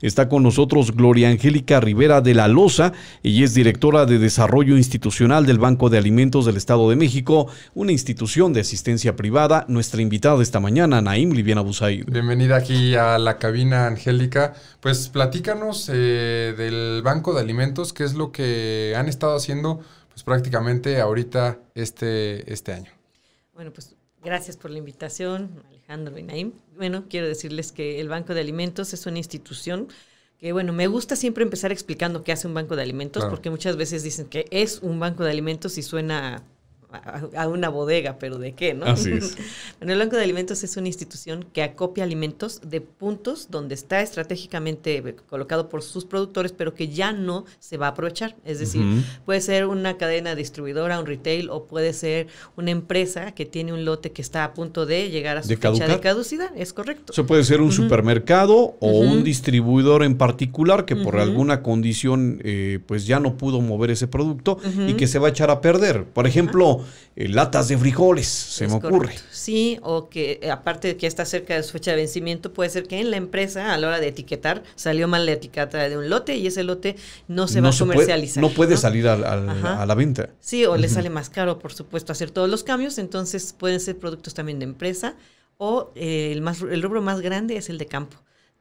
Está con nosotros Gloria Angélica Rivera de la Loza, y es directora de Desarrollo Institucional del Banco de Alimentos del Estado de México, una institución de asistencia privada, nuestra invitada esta mañana, Naim Liviana Busay. Bienvenida aquí a la cabina, Angélica. Pues platícanos eh, del Banco de Alimentos, qué es lo que han estado haciendo pues, prácticamente ahorita este, este año. Bueno, pues gracias por la invitación, bueno, quiero decirles que el Banco de Alimentos es una institución que, bueno, me gusta siempre empezar explicando qué hace un banco de alimentos, porque muchas veces dicen que es un banco de alimentos y suena a, una bodega, pero ¿de qué, no? Así el Banco de Alimentos es una institución que acopia alimentos de puntos donde está estratégicamente colocado por sus productores, pero que ya no se va a aprovechar. Es decir, puede ser una cadena distribuidora, un retail, o puede ser una empresa que tiene un lote que está a punto de llegar a su fecha de caducidad. Es correcto. Eso puede ser un supermercado o un distribuidor en particular que por alguna condición eh, pues ya no pudo mover ese producto y que se va a echar a perder. Por ejemplo, eh, latas de frijoles, se me ocurre. Sí, o que eh, aparte de que está cerca de su fecha de vencimiento, puede ser que en la empresa a la hora de etiquetar salió mal la etiqueta de un lote y ese lote no se va a comercializar. no puede salir a la venta. Sí, o le sale más caro, por supuesto, hacer todos los cambios, entonces pueden ser productos también de empresa o eh, el, más, el rubro más grande es el de campo.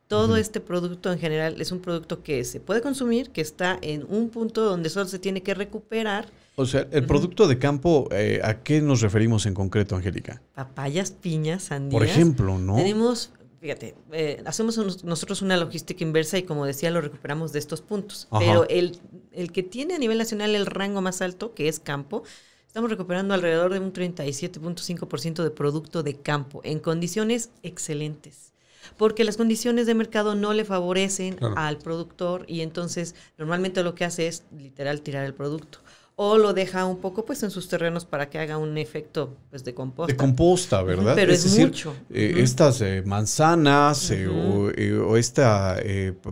Todo este producto en general es un producto que se puede consumir, que está en un punto donde solo se tiene que recuperar o sea, el producto de campo, eh, ¿a qué nos referimos en concreto, Angélica? Papayas, piñas, sandías. Por ejemplo, ¿no? Tenemos, fíjate, eh, hacemos nosotros una logística inversa y como decía, lo recuperamos de estos puntos. Pero el, el que tiene a nivel nacional el rango más alto, que es campo, estamos recuperando alrededor de un 37.5% de producto de campo en condiciones excelentes porque las condiciones de mercado no le favorecen al productor y entonces normalmente lo que hace es literal tirar el producto o lo deja un poco pues en sus terrenos para que haga un efecto pues de composta. De composta, ¿verdad? Pero es, mucho. Eh, estas eh, manzanas eh, o, este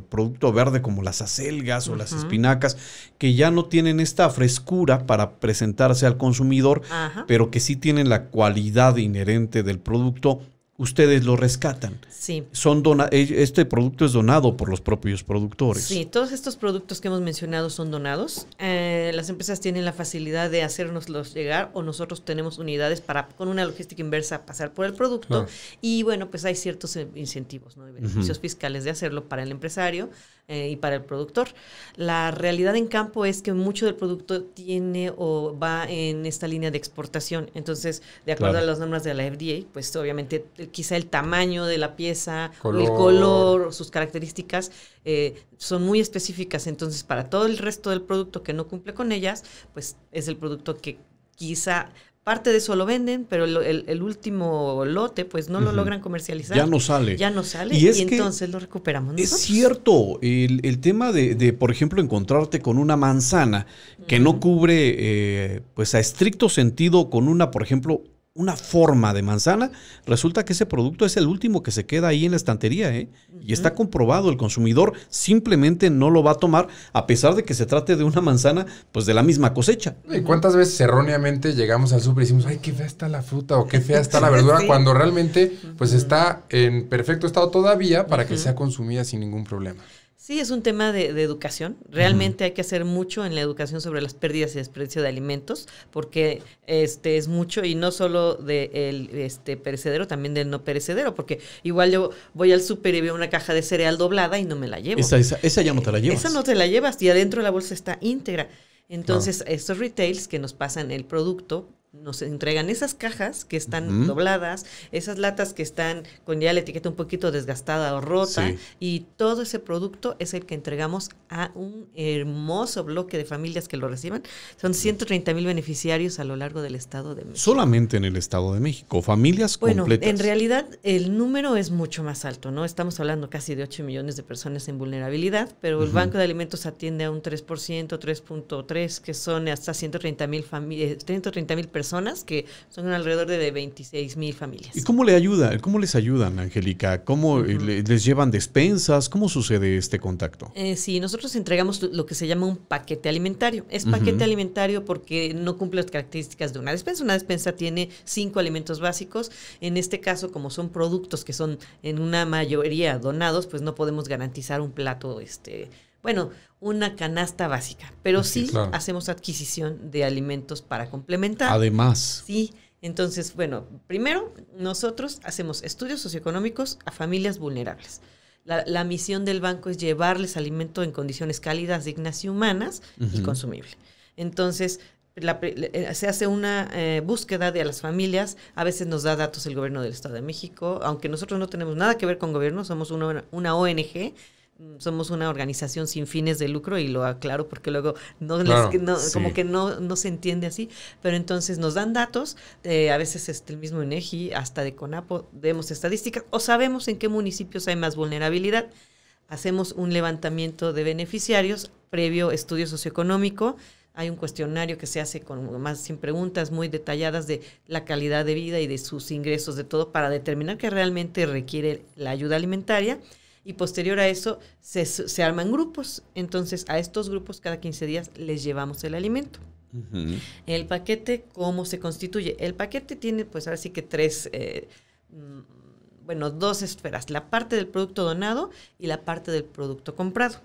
producto verde como las acelgas o las espinacas que ya no tienen esta frescura para presentarse al consumidor, pero que sí tienen la cualidad inherente del producto ustedes lo rescatan. Sí. Son dona e, este producto es donado por los propios productores. Sí, todos estos productos que hemos mencionado son donados. Eh, las empresas tienen la facilidad de hacernoslos llegar o nosotros tenemos unidades para, con una logística inversa, pasar por el producto. Y bueno, pues hay ciertos incentivos ¿no? y beneficios fiscales de hacerlo para el empresario eh, y para el productor. La realidad en campo es que mucho del producto tiene o va en esta línea de exportación. Entonces, de acuerdo a las normas de la FDA, pues obviamente eh, quizá el tamaño de la pieza, el color, sus características eh, son muy específicas. Entonces, para todo el resto del producto que no cumple con ellas, pues es el producto que quizá Parte de eso lo venden, pero el, último lote pues no lo logran comercializar. Ya no sale. Ya no sale y, entonces lo recuperamos. Nosotros. Es cierto, el, tema de, por ejemplo, encontrarte con una manzana que no cubre, eh, pues a estricto sentido, con una, por ejemplo, una forma de manzana, resulta que ese producto es el último que se queda ahí en la estantería, ¿eh? Y está comprobado, el consumidor simplemente no lo va a tomar, a pesar de que se trate de una manzana, pues de la misma cosecha. ¿Y cuántas veces erróneamente llegamos al súper y decimos, ay, qué fea está la fruta o qué fea está la verdura, cuando realmente, pues está en perfecto estado todavía para que sea consumida sin ningún problema? Sí, es un tema de, educación. Realmente hay que hacer mucho en la educación sobre las pérdidas y desperdicio de alimentos, porque este es mucho y no solo del este perecedero, también del no perecedero, porque igual yo voy al super y veo una caja de cereal doblada y no me la llevo. Esa, ya no te la eh, llevas. Esa no te la llevas y adentro la bolsa está íntegra. Ah. Entonces, estos retails que nos pasan el producto nos entregan esas cajas que están dobladas, esas latas que están con ya la etiqueta un poquito desgastada o rota, y todo ese producto es el que entregamos a un hermoso bloque de familias que lo reciban. Son 130 mil beneficiarios a lo largo del Estado de México. Solamente en el Estado de México, familias bueno, En realidad el número es mucho más alto, ¿no? Estamos hablando casi de 8 millones de personas en vulnerabilidad, pero el Banco de Alimentos atiende a un 3%, 3.3, que son hasta 130 mil personas eh, personas, que son alrededor de 26 mil familias. ¿Y cómo le ayuda? ¿Cómo les ayudan, Angélica? ¿Cómo eh, les llevan despensas? ¿Cómo sucede este contacto? Eh, sí, nosotros entregamos lo que se llama un paquete alimentario. Es paquete alimentario porque no cumple las características de una despensa. Una despensa tiene cinco alimentos básicos. En este caso, como son productos que son en una mayoría donados, pues no podemos garantizar un plato este bueno, una canasta básica, pero sí, hacemos adquisición de alimentos para complementar. Además. Sí, entonces, bueno, primero nosotros hacemos estudios socioeconómicos a familias vulnerables. La, misión del banco es llevarles alimento en condiciones cálidas, dignas y humanas y consumible. Entonces, eh, se hace una eh, búsqueda de a las familias. A veces nos da datos el gobierno del Estado de México, aunque nosotros no tenemos nada que ver con gobierno, somos una, una ONG, somos una organización sin fines de lucro y lo aclaro porque luego no, les, como que no, se entiende así, pero entonces nos dan datos, eh, a veces es este, el mismo INEGI, hasta de CONAPO, vemos estadísticas o sabemos en qué municipios hay más vulnerabilidad. Hacemos un levantamiento de beneficiarios previo estudio socioeconómico, hay un cuestionario que se hace con más sin preguntas muy detalladas de la calidad de vida y de sus ingresos, de todo, para determinar que realmente requiere la ayuda alimentaria y posterior a eso se, arman grupos. Entonces a estos grupos cada 15 días les llevamos el alimento. El paquete, ¿cómo se constituye? El paquete tiene pues ahora sí que tres... Eh, mm, bueno, dos esferas, la parte del producto donado y la parte del producto comprado.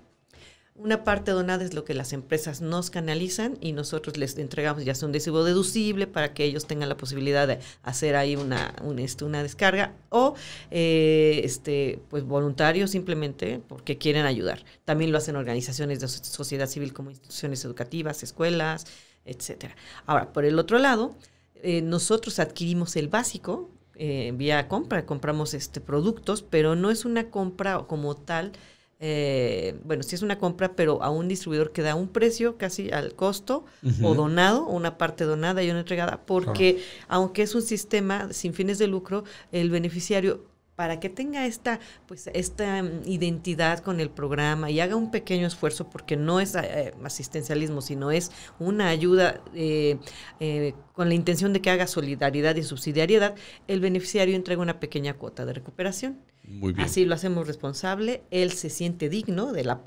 Una parte donada es lo que las empresas nos canalizan y nosotros les entregamos ya sea un decibo deducible para que ellos tengan la posibilidad de hacer ahí una, este, descarga o eh, este, pues voluntarios simplemente porque quieren ayudar. También lo hacen organizaciones de sociedad civil como instituciones educativas, escuelas, etcétera. Ahora, por el otro lado, eh, nosotros adquirimos el básico eh, vía compra, compramos este productos, pero no es una compra como tal eh, bueno, si es una compra, pero a un distribuidor que da un precio casi al costo o donado, una parte donada y una entregada, porque aunque es un sistema sin fines de lucro, el beneficiario para que tenga esta, pues, esta mm, identidad con el programa y haga un pequeño esfuerzo porque no es eh, asistencialismo, sino es una ayuda eh, eh, con la intención de que haga solidaridad y subsidiariedad, el beneficiario entrega una pequeña cuota de recuperación. Muy bien. Así lo hacemos responsable, él se siente digno de la,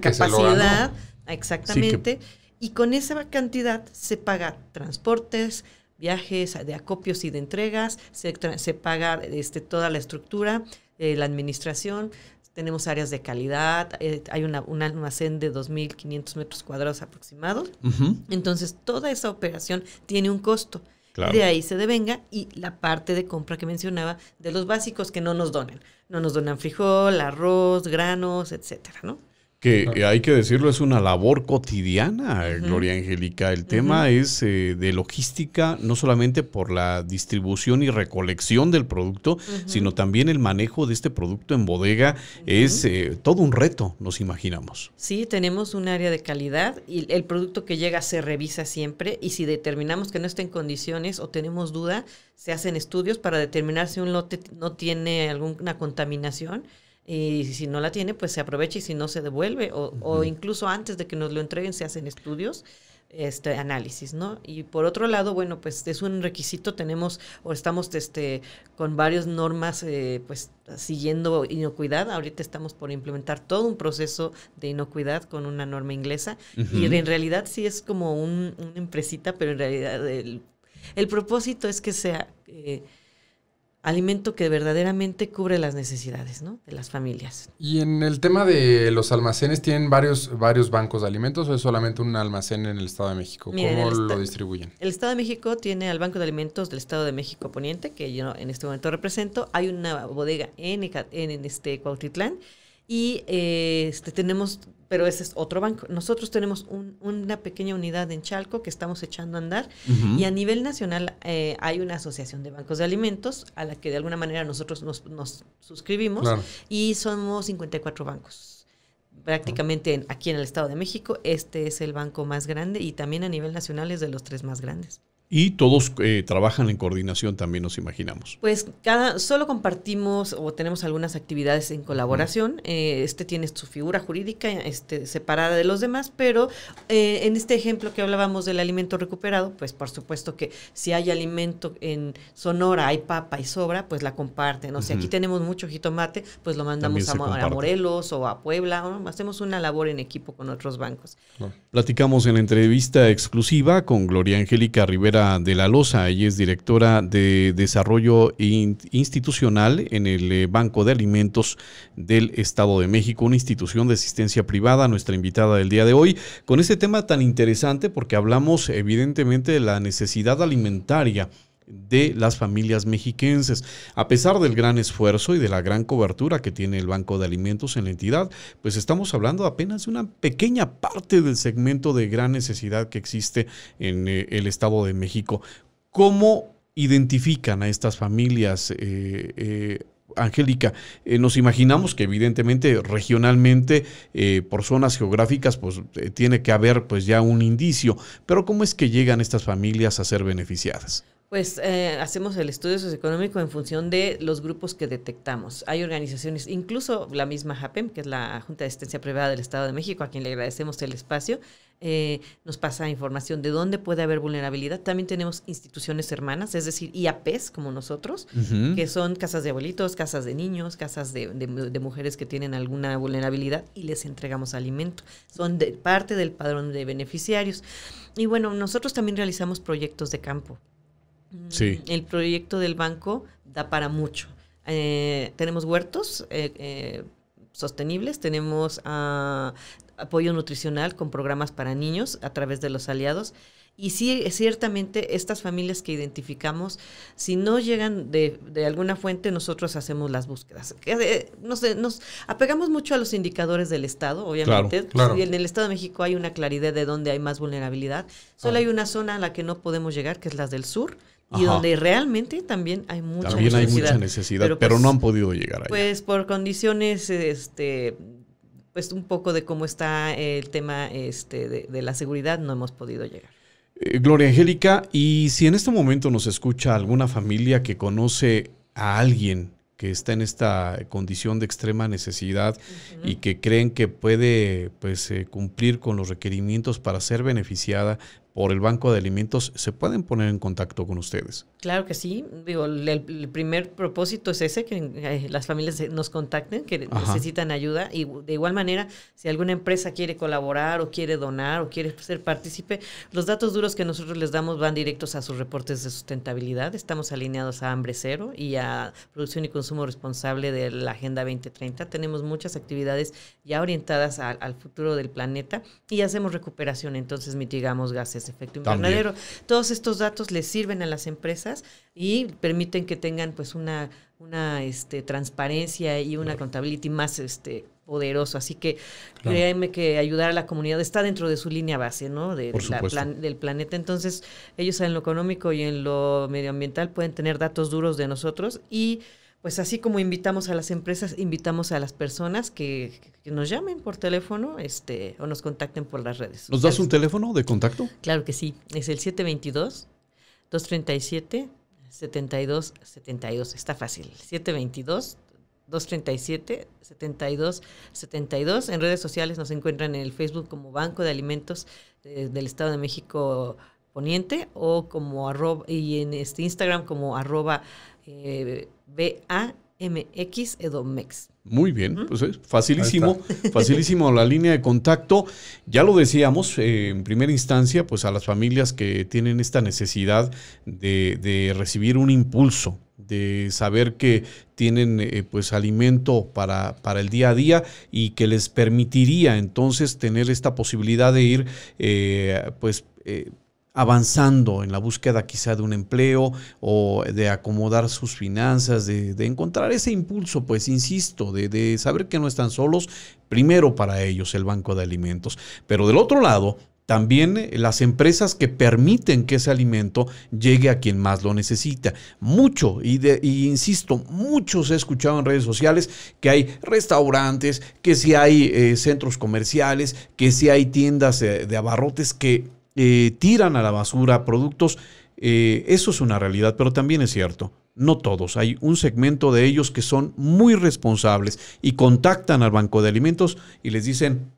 capacidad, exactamente, y con esa cantidad se paga transportes, viajes, de acopios y de entregas, se, se paga este, toda la estructura, eh, la administración, tenemos áreas de calidad, eh, hay un almacén de 2.500 metros cuadrados aproximados. Entonces, toda esa operación tiene un costo. De ahí se devenga y la parte de compra que mencionaba de los básicos que no nos donan. No nos donan frijol, arroz, granos, etcétera, ¿no? que eh, hay que decirlo, es una labor cotidiana, Gloria Angélica. El tema es eh, de logística, no solamente por la distribución y recolección del producto, sino también el manejo de este producto en bodega. Es eh, todo un reto, nos imaginamos. Sí, tenemos un área de calidad y el producto que llega se revisa siempre y si determinamos que no está en condiciones o tenemos duda, se hacen estudios para determinar si un lote no tiene alguna contaminación y si no la tiene, pues se aprovecha y si no se devuelve. O, incluso antes de que nos lo entreguen se hacen estudios este análisis, ¿no? Y por otro lado, bueno, pues es un requisito, tenemos o estamos este, con varias normas, eh, pues siguiendo inocuidad, ahorita estamos por implementar todo un proceso de inocuidad con una norma inglesa y en realidad sí es como un, una empresita, pero en realidad el, propósito es que sea... Eh, alimento que verdaderamente cubre las necesidades ¿no? de las familias. Y en el tema de los almacenes, ¿tienen varios, varios bancos de alimentos o es solamente un almacén en el Estado de México? ¿Cómo lo distribuyen? El Estado de México tiene al Banco de Alimentos del Estado de México Poniente, que yo en este momento represento. Hay una bodega en, en este Cuautitlán y eh, este, tenemos, pero ese es otro banco. Nosotros tenemos una pequeña unidad en Chalco que estamos echando a andar. Y a nivel nacional eh, hay una asociación de bancos de alimentos a la que de alguna manera nosotros nos, nos suscribimos. Y somos 54 bancos prácticamente aquí en el Estado de México. Este es el banco más grande y también a nivel nacional es de los tres más grandes y todos eh, trabajan en coordinación también nos imaginamos. Pues cada, solo compartimos o tenemos algunas actividades en colaboración. Eh, este tiene su figura jurídica este, separada de los demás, pero eh, en este ejemplo que hablábamos del alimento recuperado, pues por supuesto que si hay alimento en Sonora, hay papa y sobra, pues la comparten. O aquí tenemos mucho jitomate, pues lo mandamos a, Morelos o a Puebla. Hacemos una labor en equipo con otros bancos. Platicamos en la entrevista exclusiva con Gloria Angélica Rivera de la Loza. Ella es directora de Desarrollo Institucional en el eh, Banco de Alimentos del Estado de México, una institución de asistencia privada, nuestra invitada del día de hoy, con este tema tan interesante porque hablamos evidentemente de la necesidad alimentaria de las familias mexiquenses. A pesar del gran esfuerzo y de la gran cobertura que tiene el Banco de Alimentos en la entidad, pues estamos hablando apenas de una pequeña parte del segmento de gran necesidad que existe en eh, el Estado de México. ¿Cómo identifican a estas familias? Eh, eh, Angélica, nos imaginamos que evidentemente regionalmente, por zonas geográficas, pues tiene que haber pues ya un indicio, pero ¿cómo es que llegan estas familias a ser beneficiadas? Pues eh, hacemos el estudio socioeconómico en función de los grupos que detectamos. Hay organizaciones, incluso la misma JAPEM, que es la Junta de Asistencia Privada del Estado de México, a quien le agradecemos el espacio, eh, nos pasa información de dónde puede haber vulnerabilidad. También tenemos instituciones hermanas, es decir, IAPs como nosotros, que son casas de abuelitos, casas de niños, casas de, mujeres que tienen alguna vulnerabilidad y les entregamos alimento. Son parte del padrón de beneficiarios. Y bueno, nosotros también realizamos proyectos de campo. Mm, el proyecto del banco da para mucho. Eh, tenemos huertos eh, eh, sostenibles, tenemos ah, apoyo nutricional con programas para niños a través de los aliados. Y sí, ciertamente estas familias que identificamos, si no llegan de, alguna fuente, nosotros hacemos las búsquedas. Nos, nos, apegamos mucho a los indicadores del Estado, obviamente. Claro, En el Estado de México hay una claridad de dónde hay más vulnerabilidad. Solo hay una zona a la que no podemos llegar, que es las del sur y donde realmente también hay mucha necesidad. También hay mucha necesidad, pero, pues, no han podido llegar ahí. Pues por condiciones este, pues un poco de cómo está el tema este, de, la seguridad, no hemos podido llegar. Eh, Gloria Angélica, y si en este momento nos escucha alguna familia que conoce a alguien que está en esta condición de extrema necesidad y que creen que puede pues, eh, cumplir con los requerimientos para ser beneficiada, por el Banco de Alimentos, se pueden poner en contacto con ustedes. Claro que sí. el, primer propósito es ese, que eh, las familias nos contacten, que necesitan ayuda. Y de igual manera, si alguna empresa quiere colaborar o quiere donar o quiere ser partícipe, los datos duros que nosotros les damos van directos a sus reportes de sustentabilidad. Estamos alineados a Hambre Cero y a Producción y Consumo Responsable de la Agenda 2030. Tenemos muchas actividades ya orientadas al futuro del planeta y hacemos recuperación, entonces mitigamos gases efecto invernadero. Todos estos datos les sirven a las empresas y permiten que tengan pues una, una este, transparencia y una contabilidad más este, poderoso. Así que créanme que ayudar a la comunidad está dentro de su línea base, ¿no? De, del planeta. Entonces, ellos en lo económico y en lo medioambiental pueden tener datos duros de nosotros y pues así como invitamos a las empresas, invitamos a las personas que, nos llamen por teléfono este, o nos contacten por las redes. ¿Nos das un teléfono de contacto? Claro que sí, es el 722-237-7272. Está fácil, 722. 237-7272. En redes sociales nos encuentran en el Facebook como Banco de Alimentos eh, del Estado de México Poniente o como arroba, y en este Instagram como arroba eh, B-A-M-X Edomex. Muy bien, pues es facilísimo, facilísimo la línea de contacto. Ya lo decíamos, eh, en primera instancia, pues a las familias que tienen esta necesidad de, recibir un impulso, de saber que tienen eh, pues alimento para, para, el día a día y que les permitiría entonces tener esta posibilidad de ir eh, pues avanzando en la búsqueda quizá de un empleo o de acomodar sus finanzas, de, encontrar ese impulso, pues insisto, de, saber que no están solos, primero para ellos el banco de alimentos, pero del otro lado... También eh, las empresas que permiten que ese alimento llegue a quien más lo necesita. Mucho, y, de, y insisto, muchos he escuchado en redes sociales que hay restaurantes, que si hay eh, centros comerciales, que si hay tiendas eh, de abarrotes que eh, tiran a la basura productos. Eh, eso es una realidad, pero también es cierto. No todos, hay un segmento de ellos que son muy responsables y contactan al Banco de Alimentos y les dicen,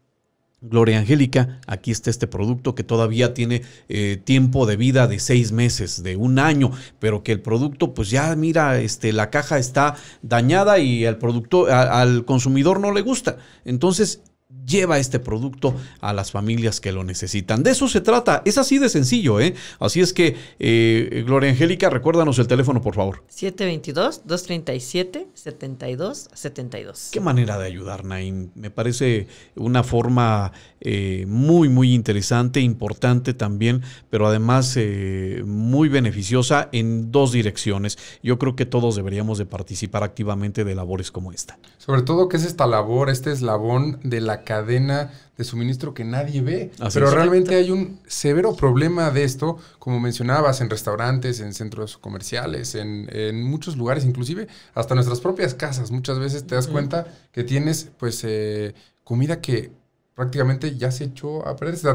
Gloria Angélica, aquí está este producto que todavía tiene eh, tiempo de vida de seis meses, de un año, pero que el producto, pues ya mira, este, la caja está dañada y el producto, al consumidor no le gusta. Entonces, lleva este producto a las familias que lo necesitan. De eso se trata, es así de sencillo, ¿eh? Así es que, eh, Gloria Angélica, recuérdanos el teléfono, por favor. 722-237-7272. Qué manera de ayudar, Naim. Me parece una forma eh, muy, muy interesante, importante también, pero además eh, muy beneficiosa en dos direcciones. Yo creo que todos deberíamos de participar activamente de labores como esta. Sobre todo que es esta labor, este eslabón de la cadena de suministro que nadie ve. Pero realmente hay un severo problema de esto, como mencionabas, en restaurantes, en centros comerciales, en, muchos lugares, inclusive hasta nuestras propias casas. Muchas veces te das cuenta que tienes pues eh, comida que prácticamente ya se echó a perder. Se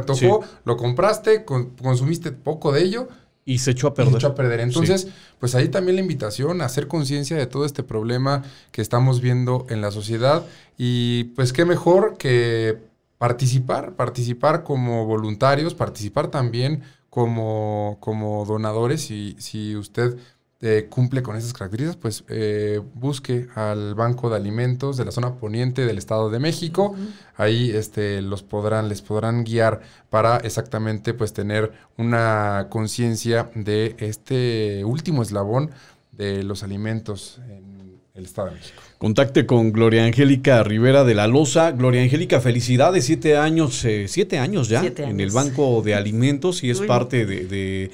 lo compraste, consumiste poco de ello y se echó a perder. Se echó a perder. Entonces, pues ahí también la invitación a hacer conciencia de todo este problema que estamos viendo en la sociedad. Y pues qué mejor que participar, participar como voluntarios, participar también como, como donadores. si usted eh, cumple con esas características, pues eh, busque al Banco de Alimentos de la zona poniente del Estado de México. Ahí este, los podrán, les podrán guiar para exactamente pues tener una conciencia de este último eslabón de los alimentos en el Estado de México. Contacte con Gloria Angélica Rivera de la Loza. Gloria Angélica, felicidades, siete años, eh, siete años ya en el Banco de Alimentos y es parte de,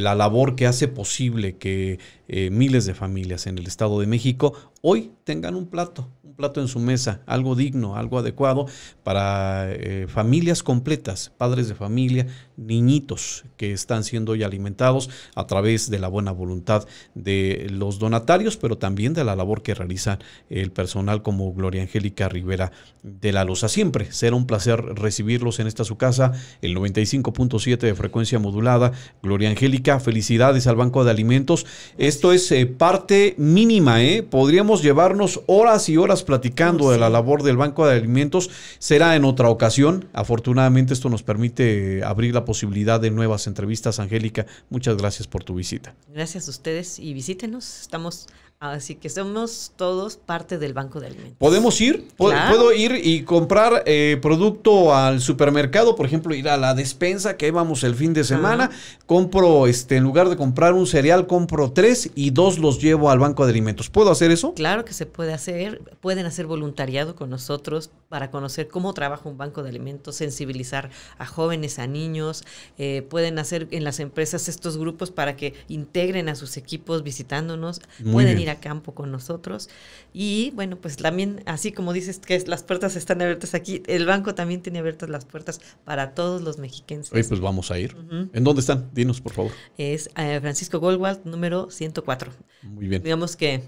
la labor que hace posible que eh, miles de familias en el Estado de México hoy tengan un plato plato en su mesa, algo digno, algo adecuado para eh, familias completas, padres de familia, niñitos que están siendo hoy alimentados a través de la buena voluntad de los donatarios, pero también de la labor que realiza el personal como Gloria Angélica Rivera de la Loza. Siempre será un placer recibirlos en esta su casa, el 95.7 de frecuencia modulada. Gloria Angélica, felicidades al Banco de Alimentos. Esto es eh, parte mínima, ¿eh? Podríamos llevarnos horas y horas platicando de la labor del Banco de Alimentos. Será en otra ocasión. Afortunadamente esto nos permite eh, abrir la posibilidad de nuevas entrevistas. Angélica, muchas gracias por tu visita. Gracias a ustedes y visítenos. Estamos Así que somos todos parte del banco de alimentos. ¿Podemos ir? ¿Puedo, ir y comprar eh, producto al supermercado? Por ejemplo, ir a la despensa que íbamos el fin de semana. Compro, este, en lugar de comprar un cereal, compro tres y dos los llevo al banco de alimentos. ¿Puedo hacer eso? Claro que se puede hacer. Pueden hacer voluntariado con nosotros para conocer cómo trabaja un banco de alimentos, sensibilizar a jóvenes, a niños. Eh, pueden hacer en las empresas estos grupos para que integren a sus equipos visitándonos. pueden ir campo con nosotros. Y bueno, pues también, así como dices que las puertas están abiertas aquí, el banco también tiene abiertas las puertas para todos los mexiquenses. pues vamos a ir. ¿En dónde están? Dinos, por favor. Es eh, Francisco Goldwald, número 104. Muy bien. Digamos que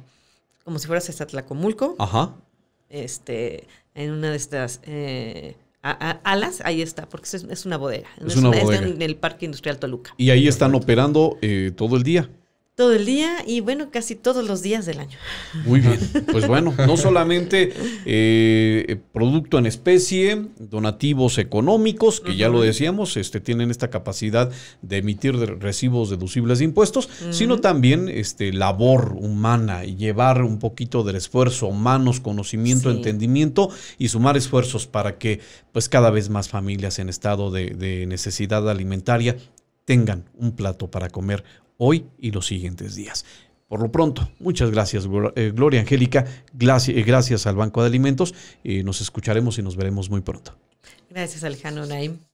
como si fueras hasta Tlacomulco. Ajá. Este, en una de estas... Eh, alas, ahí está, porque es, una bodega. Es, en el Parque Industrial Toluca. Y ahí están operando eh, todo el día todo el día y bueno, casi todos los días del año. Muy bien, pues bueno, no solamente eh, producto en especie, donativos económicos, que ya lo decíamos, este, tienen esta capacidad de emitir recibos deducibles de impuestos, sino también este, labor humana y llevar un poquito del esfuerzo, manos, conocimiento, entendimiento y sumar esfuerzos para que pues cada vez más familias en estado de, de necesidad alimentaria tengan un plato para comer hoy y los siguientes días. Por lo pronto, muchas gracias eh, Gloria Angélica, eh, gracias al Banco de Alimentos, eh, nos escucharemos y nos veremos muy pronto. Gracias Alejandro Naim.